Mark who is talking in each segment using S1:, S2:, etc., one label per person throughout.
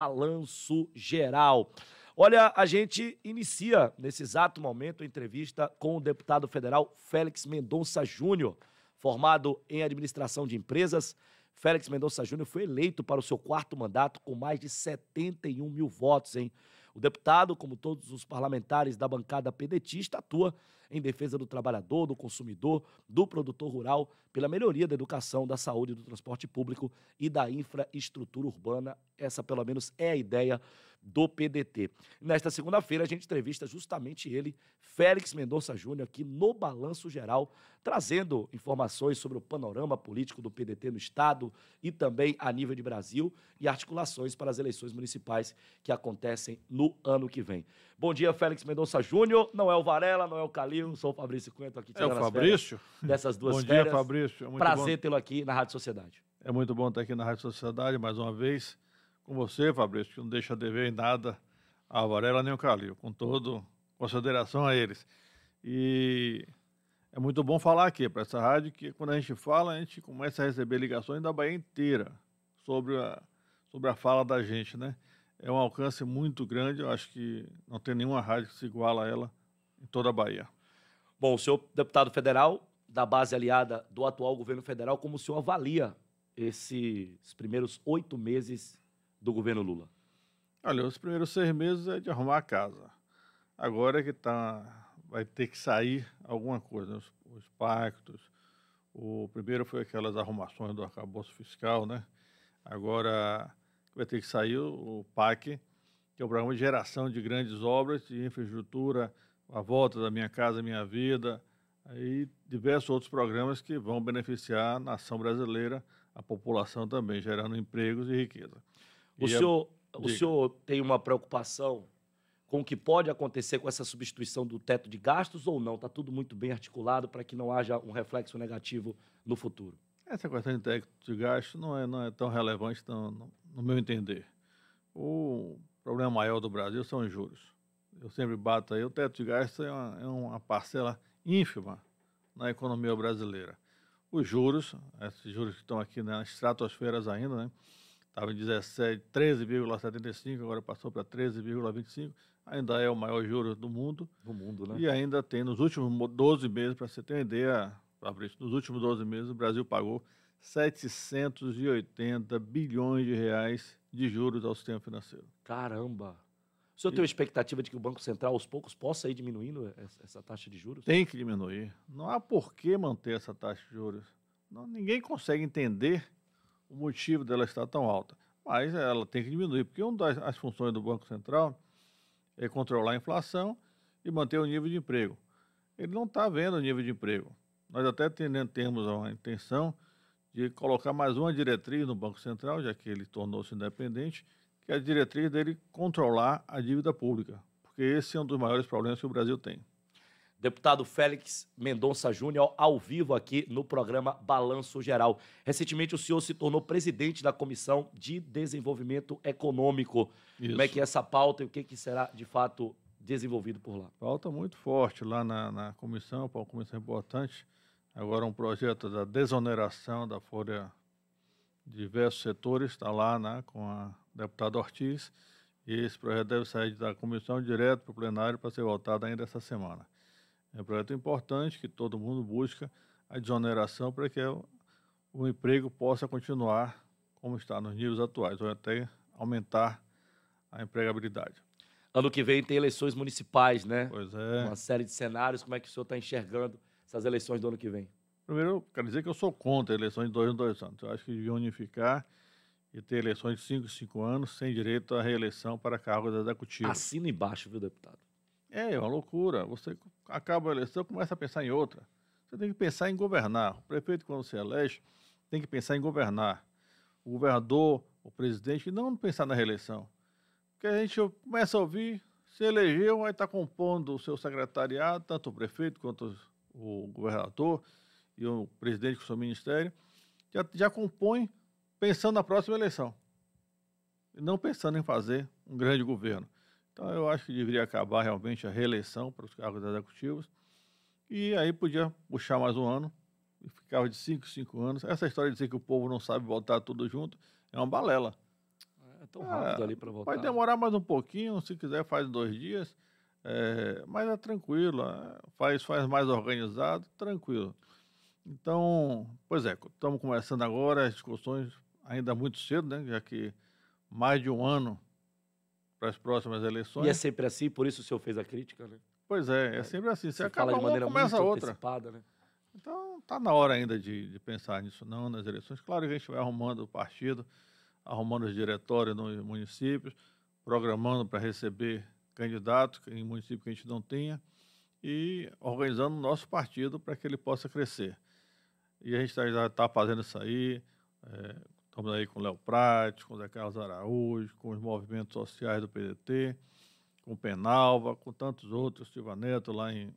S1: balanço geral. Olha, a gente inicia nesse exato momento a entrevista com o deputado federal Félix Mendonça Júnior, formado em administração de empresas. Félix Mendonça Júnior foi eleito para o seu quarto mandato com mais de 71 mil votos, hein? O deputado, como todos os parlamentares da bancada pedetista, atua em defesa do trabalhador, do consumidor, do produtor rural, pela melhoria da educação, da saúde, do transporte público e da infraestrutura urbana. Essa, pelo menos, é a ideia do PDT. Nesta segunda-feira, a gente entrevista justamente ele, Félix Mendonça Júnior, aqui no Balanço Geral, trazendo informações sobre o panorama político do PDT no Estado e também a nível de Brasil e articulações para as eleições municipais que acontecem no ano que vem. Bom dia, Félix Mendonça Júnior. Não é o Varela, não é o Calil, sou o Fabrício Cunha, aqui tirando é o Fabrício? Férias, dessas duas bom férias. Bom dia, Fabrício. É Prazer
S2: tê-lo aqui na Rádio Sociedade. É muito bom estar aqui na Rádio Sociedade mais uma vez com você, Fabrício, que não deixa dever em nada a Varela nem o Calil, com toda consideração a eles. E é muito bom falar aqui para essa rádio que quando a gente fala, a gente começa a receber ligações da Bahia inteira sobre a, sobre a fala da gente, né? É um alcance muito grande, eu acho que não tem nenhuma rádio que se iguala a ela em toda
S1: a Bahia. Bom, o senhor deputado federal da base aliada do atual governo federal, como o senhor avalia esses primeiros oito meses do governo Lula?
S2: Olha, os primeiros seis meses é de arrumar a casa. Agora é que tá, vai ter que sair alguma coisa, né? os, os, pactos. O primeiro foi aquelas arrumações do arcabouço fiscal, né? Agora vai ter que sair o, o PAC, que é o Programa de Geração de Grandes Obras de Infraestrutura, a volta da Minha Casa Minha Vida, e diversos outros programas que vão beneficiar a nação brasileira, a população também, gerando empregos e riqueza. O, é- senhor, o
S1: senhor tem uma preocupação com o que pode acontecer com essa substituição do teto de gastos ou não? Está tudo muito bem articulado para que não haja um reflexo negativo no futuro?
S2: Essa questão de teto de gastos não é, não é tão relevante tão, no, no meu entender. O problema maior do Brasil são os juros. Eu sempre bato aí, o teto de gastos é uma, é uma parcela ínfima na economia brasileira. Os juros, esses juros que estão aqui nas estratosferas ainda, né? estava em 13,75, agora passou para 13,25. Ainda é o maior juro do mundo. Do mundo, né? E ainda tem, nos últimos 12 meses, para você ter uma ideia, Fabrício, nos últimos 12 meses o Brasil pagou 780 bilhões de reais de juros ao sistema
S1: financeiro. Caramba! O senhor tem uma expectativa de que o Banco Central, aos poucos, possa ir diminuindo essa taxa de juros? Tem que diminuir. Não há por que manter essa taxa de juros. Não, ninguém
S2: consegue entender o motivo dela estar tão alta. Mas ela tem que diminuir, porque uma das funções do Banco Central é controlar a inflação e manter o nível de emprego. Ele não está vendo o nível de emprego. Nós até temos a intenção de colocar mais uma diretriz no Banco Central, já que ele tornou-se independente, que é a diretriz dele controlar a dívida pública, porque esse é um dos maiores problemas que o Brasil tem
S1: deputado Félix Mendonça Júnior, ao vivo aqui no programa Balanço Geral. Recentemente, o senhor se tornou presidente da Comissão de Desenvolvimento Econômico. Isso. Como é que é essa pauta e o que, que será, de fato, desenvolvido por lá? Pauta muito forte
S2: lá na, na comissão, uma comissão importante. Agora, um projeto da desoneração da folha de diversos setores, está lá né, com a deputada Ortiz. E esse projeto deve sair da comissão direto para o plenário para ser votado ainda essa semana. É um projeto importante que todo mundo busca a desoneração para que o emprego possa continuar como está nos níveis atuais, ou até aumentar
S1: a empregabilidade. Ano que vem tem eleições municipais, né? Pois é. Uma série de cenários. Como é que o senhor está enxergando essas eleições do ano que vem? Primeiro, eu quero dizer que eu sou contra eleições
S2: de dois em dois anos. Eu acho que devia unificar e ter eleições de cinco em cinco anos, sem direito à reeleição para cargos executivos. Assina embaixo, viu, deputado? É, é uma loucura. Você acaba a eleição, começa a pensar em outra. Você tem que pensar em governar. O prefeito, quando se elege, tem que pensar em governar. O governador, o presidente, não pensar na reeleição. Porque a gente começa a ouvir, se elegeu, aí está compondo o seu secretariado, tanto o prefeito quanto o governador e o presidente com o seu ministério, já, já compõe pensando na próxima eleição. E não pensando em fazer um grande governo. Então, eu acho que deveria acabar realmente a reeleição para os cargos executivos. E aí podia puxar mais um ano, e ficava de 5, 5 anos. Essa história de dizer que o povo não sabe votar tudo junto é uma balela.
S1: É tão rápido é, ali para votar. Vai
S2: demorar mais um pouquinho, se quiser faz dois dias, é, mas é tranquilo, é, faz, faz mais organizado, tranquilo. Então, pois é, estamos começando agora as discussões ainda muito cedo, né, já que mais de um ano para as próximas eleições. E é sempre assim, por isso o senhor fez a crítica, né? Pois é, é, é sempre assim. Você, você acaba de maneira uma, começa muito outra. antecipada, né? Então, tá na hora ainda de, de, pensar nisso, não, nas eleições. Claro que a gente vai arrumando o partido, arrumando os diretórios nos municípios, programando para receber candidatos em municípios que a gente não tinha e organizando o nosso partido para que ele possa crescer. E a gente está tá fazendo isso aí. É, Estamos aí com o Léo Prates, com o Zé Carlos Araújo, com os movimentos sociais do PDT, com o Penalva, com tantos outros, Silva Neto lá em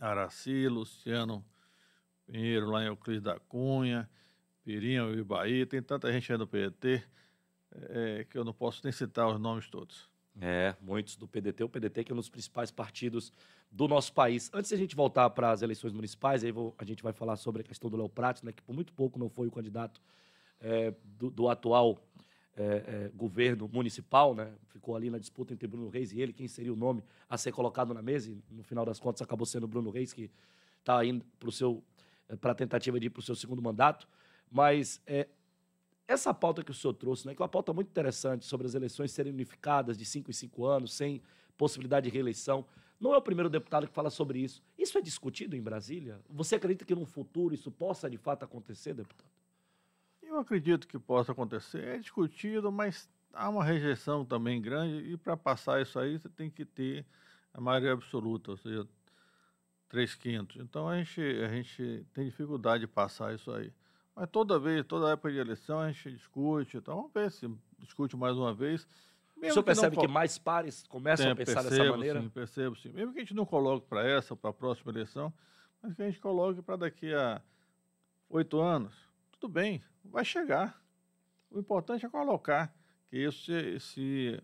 S2: Araci, Luciano Pinheiro lá em Euclides da Cunha, Pirinha e Bahia, tem tanta gente aí do PDT é, é, que eu não posso nem citar
S1: os nomes todos. É, muitos do PDT. O PDT que é um dos principais partidos do nosso país. Antes de a gente voltar para as eleições municipais, aí vou, a gente vai falar sobre a questão do Léo Prates, né, que por muito pouco não foi o candidato é, do, do, atual é, é, governo municipal, né? ficou ali na disputa entre Bruno Reis e ele, quem seria o nome a ser colocado na mesa, e no final das contas acabou sendo Bruno Reis, que está indo para é, a tentativa de ir para o seu segundo mandato. Mas é, essa pauta que o senhor trouxe, né, que é uma pauta muito interessante sobre as eleições serem unificadas de cinco em cinco anos, sem possibilidade de reeleição, não é o primeiro deputado que fala sobre isso. Isso é discutido em Brasília? Você acredita que no futuro isso possa de fato acontecer, deputado? eu acredito que possa acontecer. É discutido, mas há uma rejeição
S2: também grande, e para passar isso aí, você tem que ter a maioria absoluta, ou seja, três quintos. Então a gente, a gente tem dificuldade de passar isso aí. Mas toda vez, toda época de eleição, a gente discute. Então vamos ver se discute mais uma vez. Mesmo o senhor que percebe que mais pares começam a pensar percebo, dessa maneira? Sim, percebo sim. Mesmo que a gente não coloque para essa, para a próxima eleição, mas que a gente coloque para daqui a oito anos. Tudo bem, vai chegar. O importante é colocar que isso se, se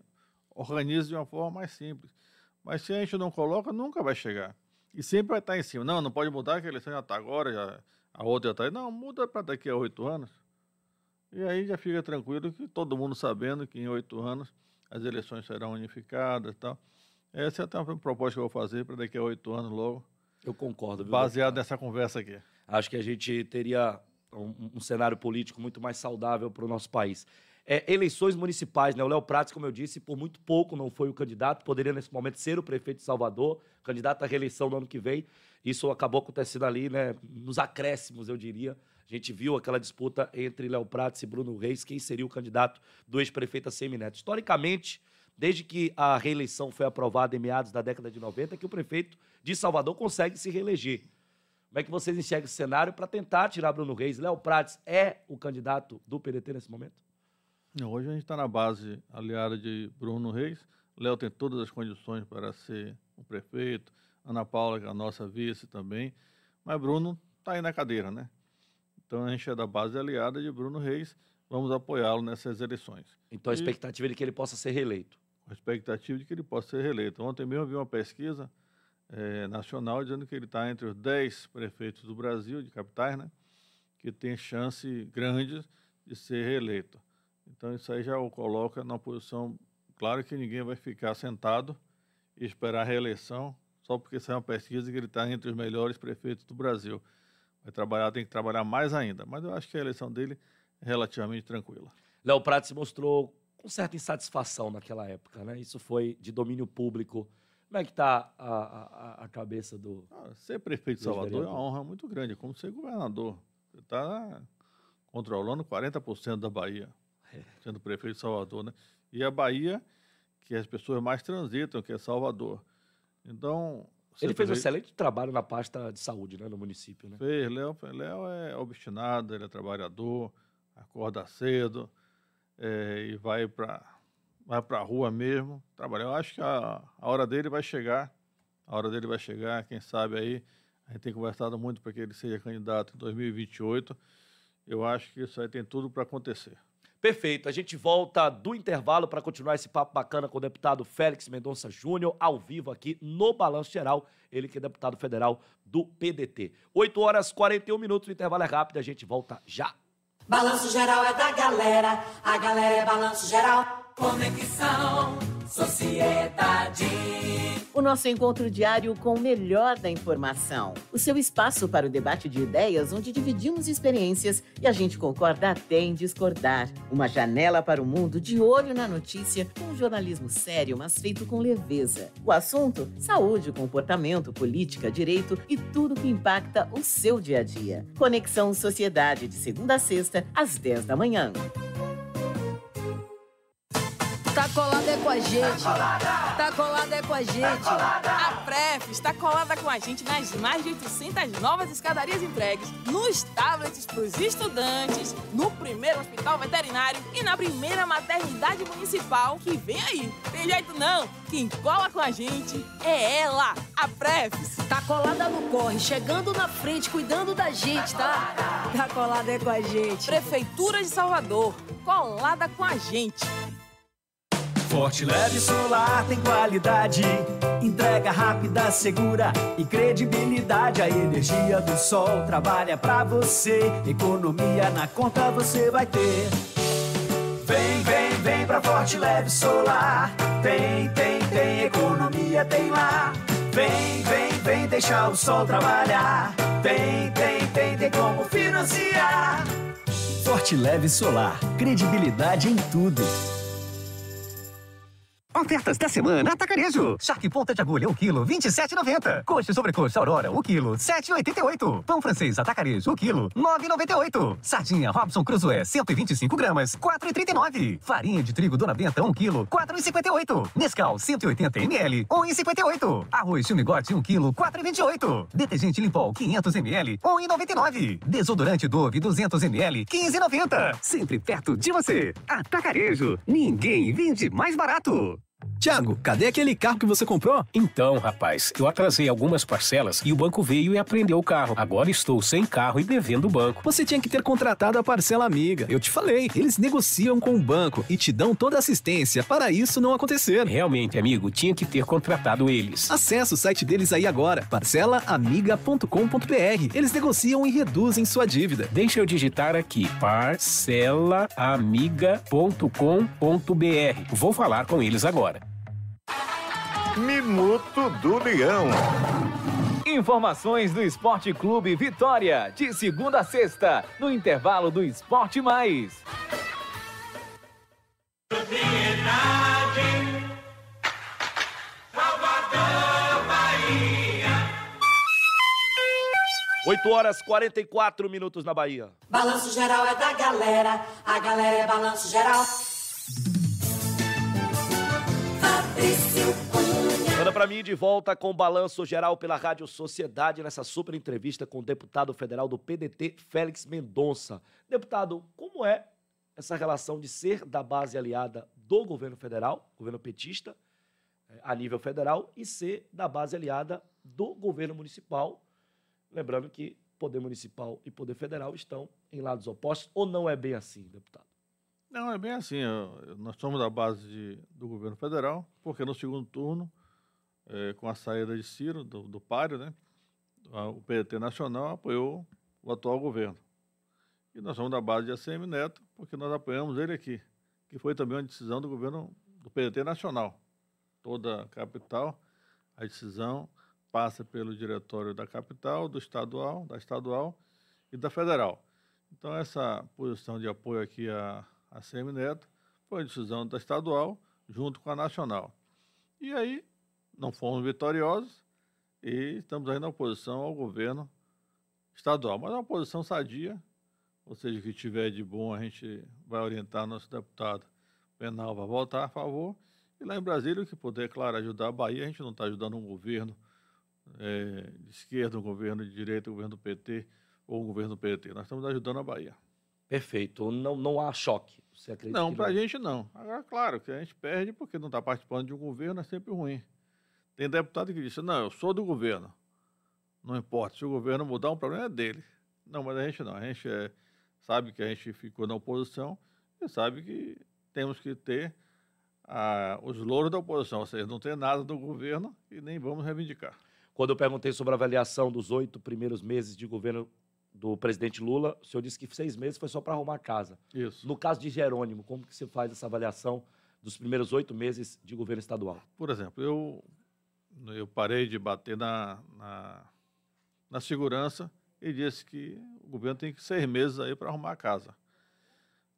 S2: organize de uma forma mais simples. Mas se a gente não coloca, nunca vai chegar. E sempre vai estar em cima. Não, não pode mudar, que a eleição já está agora, já, a outra já está aí. Não, muda para daqui a oito anos. E aí já fica tranquilo que todo mundo sabendo que em oito anos as eleições serão unificadas e tal. Essa é até uma proposta que eu vou fazer para daqui a oito anos
S1: logo. Eu concordo. Viu, baseado nessa conversa aqui. Acho que a gente teria um, um cenário político muito mais saudável para o nosso país. É, eleições municipais, né? O Léo Prates, como eu disse, por muito pouco não foi o candidato, poderia nesse momento ser o prefeito de Salvador, candidato à reeleição no ano que vem. Isso acabou acontecendo ali, né? Nos acréscimos, eu diria. A gente viu aquela disputa entre Léo Prates e Bruno Reis, quem seria o candidato do ex-prefeito Semineto. Historicamente, desde que a reeleição foi aprovada em meados da década de 90, que o prefeito de Salvador consegue se reeleger. Como é que vocês enxergam esse cenário para tentar tirar Bruno Reis? Léo Prates é o candidato do PDT nesse momento?
S2: Hoje a gente está na base aliada de Bruno Reis. Léo tem todas as condições para ser o prefeito. Ana Paula, que é a nossa vice também. Mas Bruno está aí na cadeira, né? Então a gente é da base aliada de Bruno Reis. Vamos apoiá-lo nessas eleições. Então a expectativa e... é de que ele possa ser reeleito? A expectativa é de que ele possa ser reeleito. Ontem mesmo eu vi uma pesquisa é, nacional dizendo que ele está entre os 10 prefeitos do Brasil, de capitais, né, que tem chance grande de ser reeleito. Então, isso aí já o coloca na posição. Claro que ninguém vai ficar sentado e esperar a reeleição só porque saiu é uma pesquisa que ele está entre os melhores prefeitos do Brasil. Vai trabalhar, tem que trabalhar mais ainda. Mas eu acho
S1: que a eleição dele é relativamente tranquila. Léo se mostrou com certa insatisfação naquela época, né? Isso foi de domínio público como é que está a, a, a, cabeça do. Ah, ser prefeito de Salvador é uma honra muito grande, é como ser governador. Você está
S2: controlando 40% da Bahia, é. sendo prefeito de Salvador, né? E a Bahia, que as pessoas mais transitam, que é Salvador. Então. Ele fez prefeito... um excelente
S1: trabalho na pasta de saúde, né, no município, né?
S2: Fez, Léo, Léo é obstinado, ele é trabalhador, acorda cedo é, e vai para vai para a rua mesmo trabalhar. Eu acho que a, a hora dele vai chegar, a hora dele vai chegar, quem sabe aí, a gente tem conversado muito para que ele seja candidato em 2028.
S1: Eu acho que isso aí tem tudo para acontecer. Perfeito. A gente volta do intervalo para continuar esse papo bacana com o deputado Félix Mendonça Júnior, ao vivo aqui no Balanço Geral. Ele que é deputado federal do PDT. 8 horas 41 minutos, o intervalo é rápido, a gente volta já.
S3: Balanço Geral é da galera, a galera é Balanço Geral. Conexão Sociedade. O nosso encontro diário com o melhor da informação. O seu espaço para o debate de ideias, onde dividimos experiências e a gente concorda até em discordar. Uma janela para o mundo de olho na notícia, com um jornalismo sério, mas feito com leveza. O assunto: saúde, comportamento, política, direito e tudo que impacta o seu dia a dia. Conexão Sociedade, de segunda a sexta, às 10 da manhã. Tá
S1: colada é com a gente. Tá colada tá é com a gente. Tá a Pref está colada com a gente nas mais de 800 novas escadarias entregues, nos tablets para os estudantes, no primeiro hospital veterinário e na primeira maternidade municipal que
S3: vem aí. Tem jeito não, quem cola com a gente é ela, a Prefis. Tá colada no corre, chegando na frente, cuidando da gente, tá? Tá colada tá é com a gente. Prefeitura de Salvador, colada com a gente. Forte, leve solar
S1: tem qualidade, entrega rápida, segura e credibilidade. A energia do sol trabalha para você, economia
S3: na conta você vai ter. Vem, vem, vem pra Forte Leve Solar. Tem, tem, tem, economia tem lá. Vem, vem, vem deixar o sol trabalhar. Tem, tem, tem, tem como financiar. Forte Leve Solar, credibilidade em tudo. Ofertas da semana Atacarejo. Charque ponta de agulha, 1 quilo, 27,90. Coxa sobre coxa Aurora, 1 quilo, 7,88. Pão francês Atacarejo, 1 quilo, 9,98. Sardinha Robson Cruzoé, 125 gramas, 4,39. Farinha de trigo Dona Benta, 1 quilo, 4,58. Nescau, 180 ml, 1,58. Arroz Chumigote, 1 quilo, 4,28. Detergente Limpol, 500 ml, 1,99. Desodorante Dove, 200 ml, 15,90. Sempre perto de você. Atacarejo. Ninguém vende mais barato. Tiago, cadê aquele carro que você comprou? Então, rapaz, eu atrasei algumas
S1: parcelas e o banco veio e apreendeu o carro. Agora estou sem carro e devendo o banco. Você tinha que ter contratado
S3: a parcela amiga. Eu te falei, eles negociam com o banco e te dão toda a assistência para isso não acontecer. Realmente, amigo, tinha que ter contratado eles. Acesse o site deles aí agora,
S1: parcelaamiga.com.br. Eles negociam e reduzem sua dívida. Deixa eu digitar aqui, parcelaamiga.com.br. Vou falar com eles agora. Minuto do Leão. Informações do Esporte Clube Vitória, de segunda a sexta, no intervalo do Esporte Mais. Oito horas quarenta e quatro minutos na Bahia.
S3: Balanço geral é da galera, a galera é balanço geral. Fabrício
S1: Manda para mim de volta com o balanço geral pela Rádio Sociedade nessa super entrevista com o deputado federal do PDT, Félix Mendonça. Deputado, como é essa relação de ser da base aliada do governo federal, governo petista, eh, a nível federal, e ser da base aliada do governo municipal? Lembrando que poder municipal e poder federal estão em lados opostos, ou não é bem assim, deputado?
S2: Não, é bem assim. Nós somos da base de, do governo federal, porque no segundo turno é, com a saída de Ciro, do, do né? o PT Nacional apoiou o atual governo. E nós somos da base de ACM Neto, porque nós apoiamos ele aqui, que foi também uma decisão do governo do PT Nacional. Toda a capital, a decisão passa pelo diretório da capital, do estadual, da estadual e da federal. Então, essa posição de apoio aqui à, ACM Neto foi uma decisão da estadual junto com a nacional. E aí, não fomos vitoriosos e estamos aí na oposição ao governo estadual. Mas é uma oposição sadia, ou seja, que tiver de bom a gente vai orientar nosso deputado penal para votar a favor. E lá em Brasília, o que puder, é claro, ajudar a Bahia, a gente não está ajudando um governo é, de esquerda, um governo de direita, um governo do PT ou um governo do PT. Nós estamos ajudando a Bahia. Perfeito. Não, não há choque. Você acredita não, para a gente não. Agora, claro, que a gente perde porque não está participando de um governo, é sempre ruim. Tem deputado que diz: não, eu sou do governo. Não importa, se o governo mudar, o um problema é dele. Não, mas a gente não. A gente é, sabe que a gente ficou na oposição e sabe que temos que ter ah,
S1: os louros da oposição, ou seja, não tem nada do governo e nem vamos reivindicar. Quando eu perguntei sobre a avaliação dos oito primeiros meses de governo do presidente Lula, o senhor disse que seis meses foi só para arrumar a casa. Isso. No caso de Jerônimo, como que se faz essa avaliação dos primeiros oito meses de governo estadual? Por exemplo, eu
S2: eu parei de bater na, na, na segurança e disse que o governo tem que seis meses aí para arrumar a casa.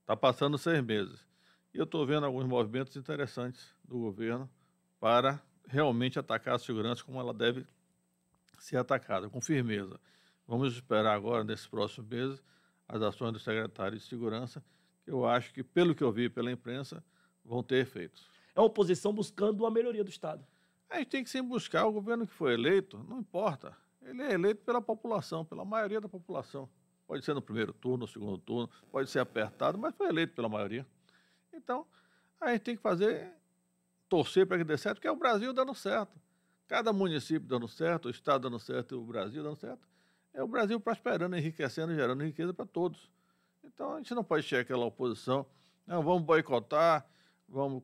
S2: Está passando seis meses. E eu estou vendo alguns movimentos interessantes do governo para realmente atacar a segurança como ela deve ser atacada, com firmeza. Vamos esperar agora, nesses próximos meses, as ações do secretário de Segurança, que eu acho que, pelo que eu vi pela imprensa, vão ter efeitos. É a oposição buscando a melhoria do Estado. A gente tem que sempre buscar o governo que foi eleito, não importa. Ele é eleito pela população, pela maioria da população. Pode ser no primeiro turno, no segundo turno, pode ser apertado, mas foi eleito pela maioria. Então, a gente tem que fazer, torcer para que dê certo, porque é o Brasil dando certo. Cada município dando certo, o Estado dando certo o Brasil dando certo. É o Brasil prosperando, enriquecendo, gerando riqueza para todos. Então, a gente não pode chegar aquela oposição, não, vamos boicotar, vamos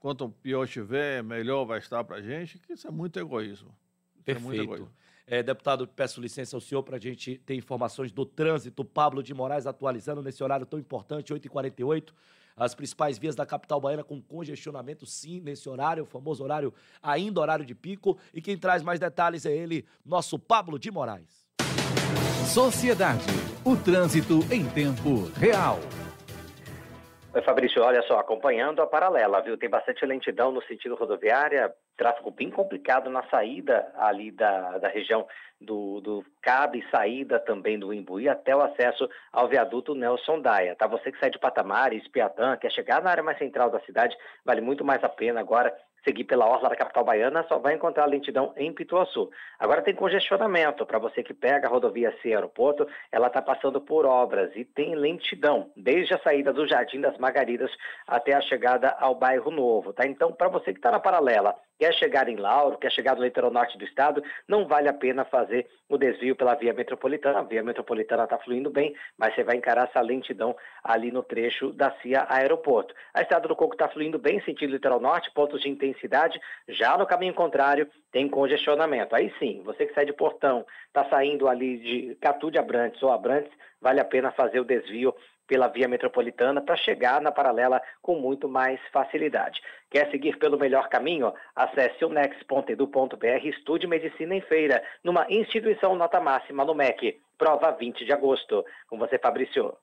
S1: quanto pior estiver, melhor vai estar para a gente, que isso é muito egoísmo. Isso Perfeito. É muito egoísmo. É, deputado, peço licença ao senhor para a gente ter informações do trânsito. Pablo de Moraes atualizando nesse horário tão importante, 8h48. As principais vias da capital baiana com congestionamento, sim, nesse horário, o famoso horário, ainda horário de pico. E quem traz mais detalhes é ele, nosso Pablo de Moraes. Sociedade, o trânsito em tempo
S3: real. Oi, Fabrício, olha só, acompanhando a paralela, viu? Tem bastante lentidão no sentido rodoviária, tráfego bem complicado na saída ali da, da região do, do Cabo e saída também do Imbuí até o acesso ao viaduto Nelson Daia, tá? Você que sai de Patamar, Espiatã, quer chegar na área mais central da cidade, vale muito mais a pena agora seguir pela orla da capital baiana, só vai encontrar lentidão em Pituaçu. Agora tem congestionamento para você que pega a rodovia C Aeroporto, ela está passando por obras e tem lentidão desde a saída do Jardim das Margaridas até a chegada ao bairro Novo, tá? Então, para você que está na paralela quer chegar em Lauro, quer chegar no litoral norte do estado, não vale a pena fazer o desvio pela via metropolitana. A via metropolitana está fluindo bem, mas você vai encarar essa lentidão ali no trecho da CIA Aeroporto. A estrada do Coco está fluindo bem, sentido litoral norte, pontos de intensidade. Já no caminho contrário, tem congestionamento. Aí sim, você que sai de Portão, está saindo ali de Catu de Abrantes ou Abrantes, vale a pena fazer o desvio pela via metropolitana para chegar na paralela com muito mais facilidade. Quer seguir pelo melhor caminho? Acesse o nex.edu.br, Estude Medicina em Feira, numa instituição nota máxima no MEC. Prova 20 de agosto. Com você, Fabrício.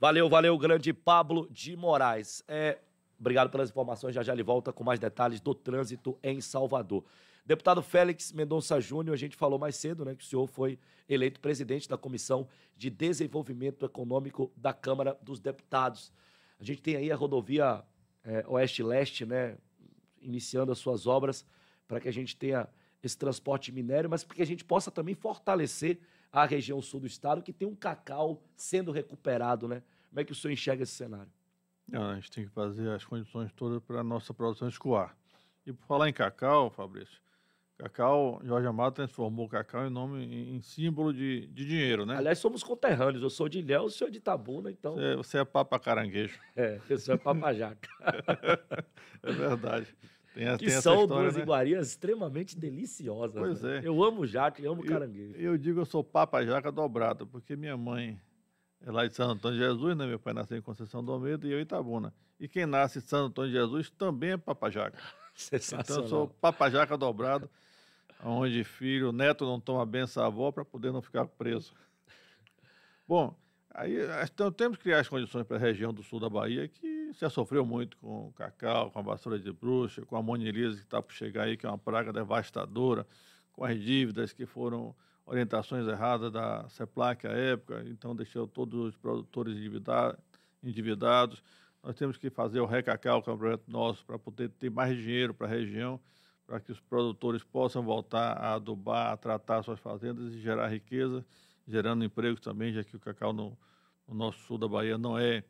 S1: Valeu, valeu, grande Pablo de Moraes. É, obrigado pelas informações. Já já ele volta com mais detalhes do trânsito em Salvador. Deputado Félix Mendonça Júnior, a gente falou mais cedo, né, que o senhor foi eleito presidente da Comissão de Desenvolvimento Econômico da Câmara dos Deputados. A gente tem aí a rodovia é, Oeste-Leste, né, iniciando as suas obras para que a gente tenha esse transporte minério, mas para que a gente possa também fortalecer a região sul do estado, que tem um cacau sendo recuperado, né? Como é que o senhor enxerga esse cenário? Não,
S2: ah, a gente tem que fazer as condições todas para a nossa produção escoar. E por falar em cacau, Fabrício, Cacau, Jorge Amado transformou o Cacau em nome em símbolo de, de dinheiro, né? Aliás, somos conterrâneos. Eu sou de Léo, o senhor de Itabuna, então. Você, você é papa caranguejo.
S1: É, eu sou é papa jaca. é verdade. Tem, que tem são duas né? iguarias extremamente deliciosas. Pois né? é. Eu amo
S2: jaca e amo eu, caranguejo. Eu digo, eu sou papa jaca dobrado, porque minha mãe é lá de Santo Antônio de Jesus, né? Meu pai nasceu em Conceição do Almeida e eu em Itabuna. E quem nasce em Santo Antônio de Jesus também é papa jaca. Sensacional. Então eu sou papa jaca dobrado onde filho, neto não toma benção à avó para poder não ficar preso. Bom, aí então, temos que criar as condições para a região do sul da Bahia, que já sofreu muito com o cacau, com a vassoura de bruxa, com a monilise que está por chegar aí, que é uma praga devastadora, com as dívidas que foram orientações erradas da CEPLAC à época, então deixou todos os produtores endividados. Nós temos que fazer o Recacau, que é um projeto nosso, para poder ter mais dinheiro para a região para que os produtores possam voltar a adubar, a tratar suas fazendas e gerar riqueza, gerando emprego também, já que o cacau no, no nosso sul da Bahia não é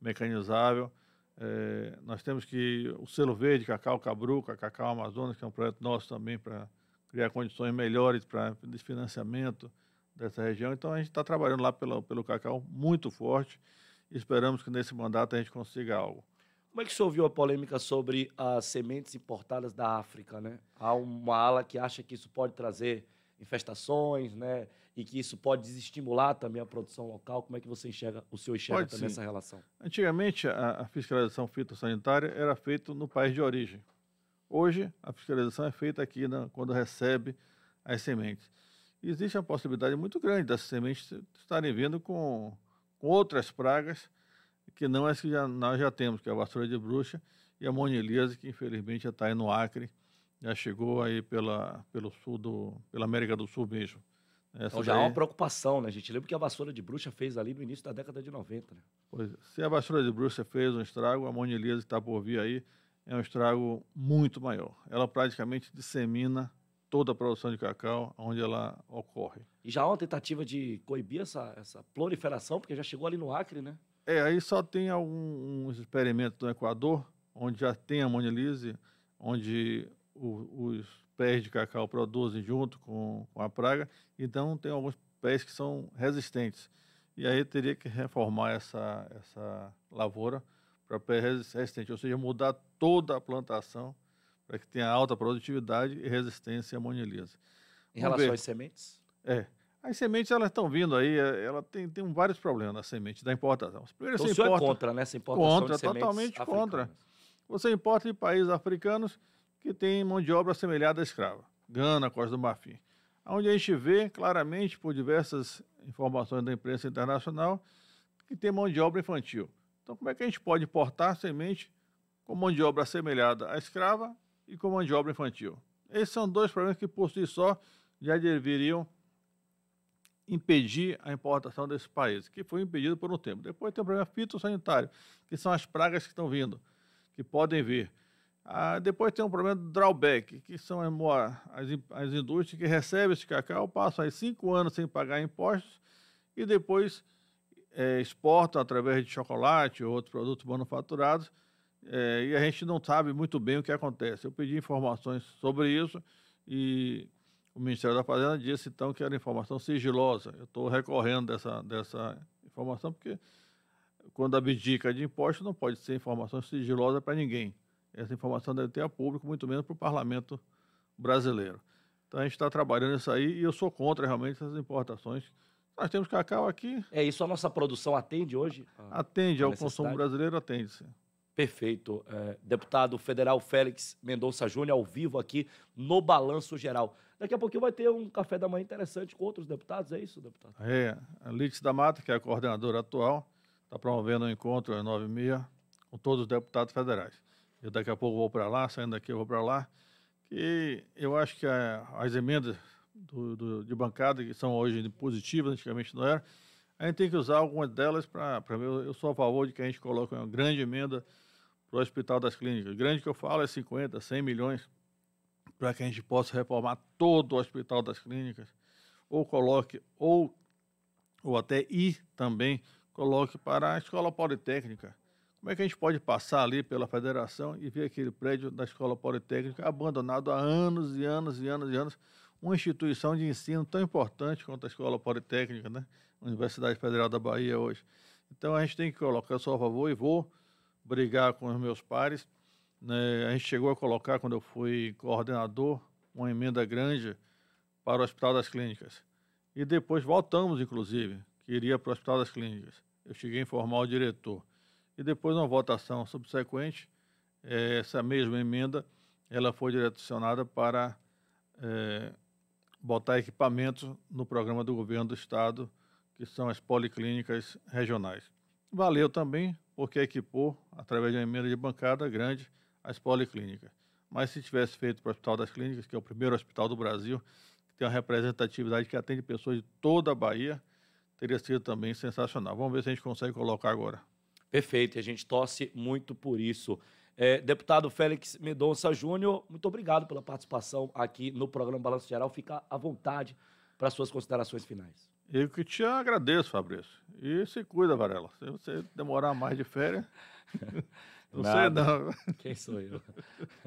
S2: mecanizável. É, nós temos que o selo verde, cacau cabruca, cacau Amazonas, que é um projeto nosso também para criar condições melhores para financiamento dessa região. Então a gente está trabalhando lá pelo cacau muito forte. e Esperamos que nesse mandato a gente consiga algo.
S1: Como é que o senhor viu a polêmica sobre as sementes importadas da África, né? Há uma ala que acha que isso pode trazer infestações, né? E que isso pode desestimular também a produção local. Como é que você enxerga, o senhor enxerga pode, também sim. essa relação?
S2: Antigamente, a, a fiscalização fitossanitária era feita no país de origem. Hoje, a fiscalização é feita aqui na, né, quando recebe as sementes. existe a possibilidade muito grande das sementes estarem vindo com, com outras pragas que não é que já, nós já temos, que é a vassoura de bruxa e a monilíase, que infelizmente já está aí no Acre, já chegou aí pela, pelo sul do, pela América do Sul mesmo. Essa então já é daí... uma
S1: preocupação, né, gente? Lembra que a vassoura de bruxa fez ali no início da década de 90, né?
S2: Pois é. Se a vassoura de bruxa fez um estrago, a monilíase que está por vir aí é um estrago muito maior. Ela praticamente dissemina toda a produção de cacau onde
S1: ela ocorre. E já há é uma tentativa de coibir essa, essa proliferação, porque já chegou ali no Acre, né?
S2: É, aí só tem alguns experimentos no Equador, onde já tem amonilise, onde o, os pés de cacau produzem junto com, com a praga, então tem alguns pés que são resistentes. E aí teria que reformar essa, essa lavoura para pés resistentes, ou seja, mudar toda a plantação para que tenha alta produtividade e resistência à monilise. Em Vamos relação ver. às
S1: sementes? É.
S2: As sementes elas estão vindo aí, eh, ela tem, tem vários problemas na semente da importação. Primeiro, então, você o é contra, né? Essa importação contra, totalmente contra. Você importa de países africanos que têm mão de obra semelhada à escrava. Gana, Costa do Marfim. Onde a gente vê claramente, por diversas informações da imprensa internacional, que tem mão de obra infantil. Então, como é que a gente pode importar semente com mão de obra assemelhada à escrava e com mão de obra infantil? Esses são dois problemas que, por si só, já deveriam impedir a importação desse país, que foi impedido por um tempo. Depois tem o problema fitossanitário, que são as pragas que estão vindo, que podem vir. Ah, depois tem o problema do drawback, que são as, as indústrias que recebem esse cacau, passam aí cinco anos sem pagar impostos e depois é, exportam através de chocolate ou outros produtos manufaturados é, e a gente não sabe muito bem o que acontece. Eu pedi informações sobre isso e o Ministério da Fazenda disse, então, que era informação sigilosa. Eu estou recorrendo dessa, dessa informação, porque quando abdica de imposto, não pode ser informação sigilosa para ninguém. Essa informação deve ter a público, muito menos para o parlamento brasileiro. Então, a gente está trabalhando isso aí e eu sou contra realmente essas importações.
S1: Nós temos cacau aqui.
S2: É isso, a nossa produção atende hoje? Atende, ao consumo
S1: brasileiro atende-se. Perfeito. É, deputado federal Félix Mendonça Júnior, ao vivo aqui no Balanço Geral. Daqui a pouquinho vai ter um café da manhã interessante com outros deputados, é isso, deputado? É. A Lites da Mata, que é a coordenadora atual,
S2: está promovendo um encontro às 9 h meia com todos os deputados federais. Eu daqui a pouco vou para lá, saindo daqui eu vou para lá. E eu acho que a, as emendas do, do, de bancada, que são hoje positivas, antigamente não eram, a gente tem que usar algumas delas para. Eu, eu sou a favor de que a gente coloque uma grande emenda para o Hospital das Clínicas. Grande que eu falo é 50, 100 milhões para que a gente possa reformar todo o Hospital das Clínicas, ou coloque, ou, ou até e também coloque para a Escola Politécnica. Como é que a gente pode passar ali pela federação e ver aquele prédio da Escola Politécnica abandonado há anos e anos e anos e anos? Uma instituição de ensino tão importante quanto a Escola Politécnica, né? Universidade Federal da Bahia hoje. Então a gente tem que colocar, eu sou a favor e vou brigar com os meus pares né, a gente chegou a colocar, quando eu fui coordenador, uma emenda grande para o Hospital das Clínicas. E depois voltamos, inclusive, que iria para o Hospital das Clínicas. Eu cheguei a informar o diretor. E depois, numa votação subsequente, eh, essa mesma emenda ela foi direcionada para eh, botar equipamentos no programa do governo do Estado, que são as policlínicas regionais. Valeu também, porque equipou, através de uma emenda de bancada grande, às policlínicas. Mas se tivesse feito para o Hospital das Clínicas, que é o primeiro hospital do Brasil, que tem uma representatividade que atende pessoas de toda a Bahia, teria sido também sensacional. Vamos ver se a gente consegue
S1: colocar agora. Perfeito, e a gente torce muito por isso. É, deputado Félix Mendonça Júnior, muito obrigado pela participação aqui no programa Balanço Geral. Fica à vontade para suas considerações finais.
S2: Eu que te agradeço, Fabrício. E se cuida, Varela. Se você demorar mais de férias. Não Nada. sei, não. Quem sou eu?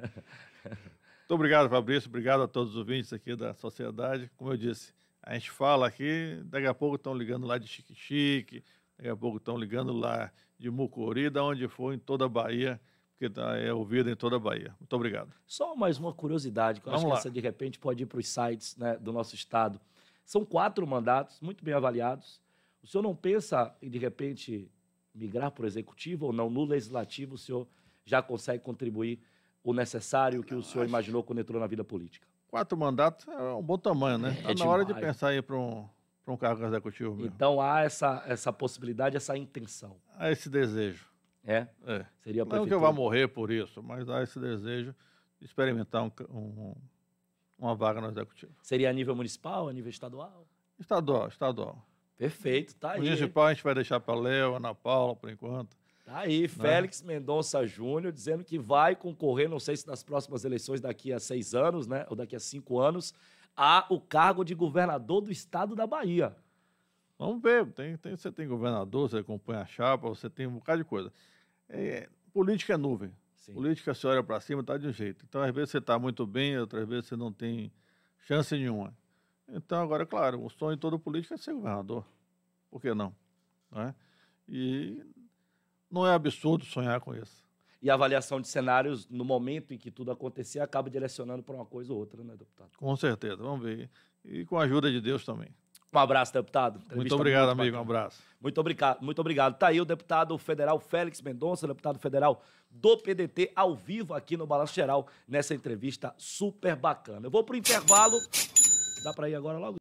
S2: Muito obrigado, Fabrício. Obrigado a todos os ouvintes aqui da sociedade. Como eu disse, a gente fala aqui, daqui a pouco estão ligando lá de Chique-Chique, daqui a pouco estão ligando lá de Mucuri, da onde for, em toda a Bahia, porque tá, é ouvido em toda a Bahia.
S1: Muito obrigado. Só mais uma curiosidade, que eu Vamos acho lá. que essa de repente pode ir para os sites né, do nosso estado. São quatro mandatos, muito bem avaliados. O senhor não pensa de repente, migrar para o executivo ou não? No legislativo, o senhor já consegue contribuir o necessário que o senhor imaginou quando entrou na vida política? Quatro mandatos é um bom tamanho, né? Está é tá na hora de pensar aí para um, um cargo executivo. Mesmo. Então há essa, essa possibilidade, essa intenção.
S2: Há esse desejo. É? é. Seria a Não que eu vá morrer por isso, mas há esse desejo de experimentar um, um, uma vaga no executivo. Seria a nível municipal, a
S1: nível estadual? Estadual, estadual. Perfeito, tá o aí. O municipal a gente vai deixar para Léo, Ana Paula, por enquanto. Tá aí, né? Félix Mendonça Júnior dizendo que vai concorrer, não sei se nas próximas eleições daqui a seis anos, né, ou daqui a cinco anos, a o cargo de governador do estado da Bahia. Vamos ver, tem, tem, você tem governador, você acompanha a
S2: chapa, você tem um bocado de coisa. É, política é nuvem. Sim. Política, você olha para cima, tá de um jeito. Então, às vezes você está muito bem, outras vezes você não tem chance nenhuma. Então, agora, claro, o sonho de todo político é ser governador. Por que não? não é? E não é absurdo sonhar com isso.
S1: E a avaliação de cenários, no momento em que tudo acontecer, acaba direcionando para uma coisa ou outra, né, deputado?
S2: Com certeza, vamos ver. E com a ajuda de Deus também.
S1: Um abraço, deputado. Muito obrigado, muito amigo. Um abraço. Muito obrigado, muito obrigado. Está aí o deputado federal Félix Mendonça, deputado federal do PDT, ao vivo aqui no Balanço Geral, nessa entrevista super bacana. Eu vou para o intervalo. Dá para ir agora logo?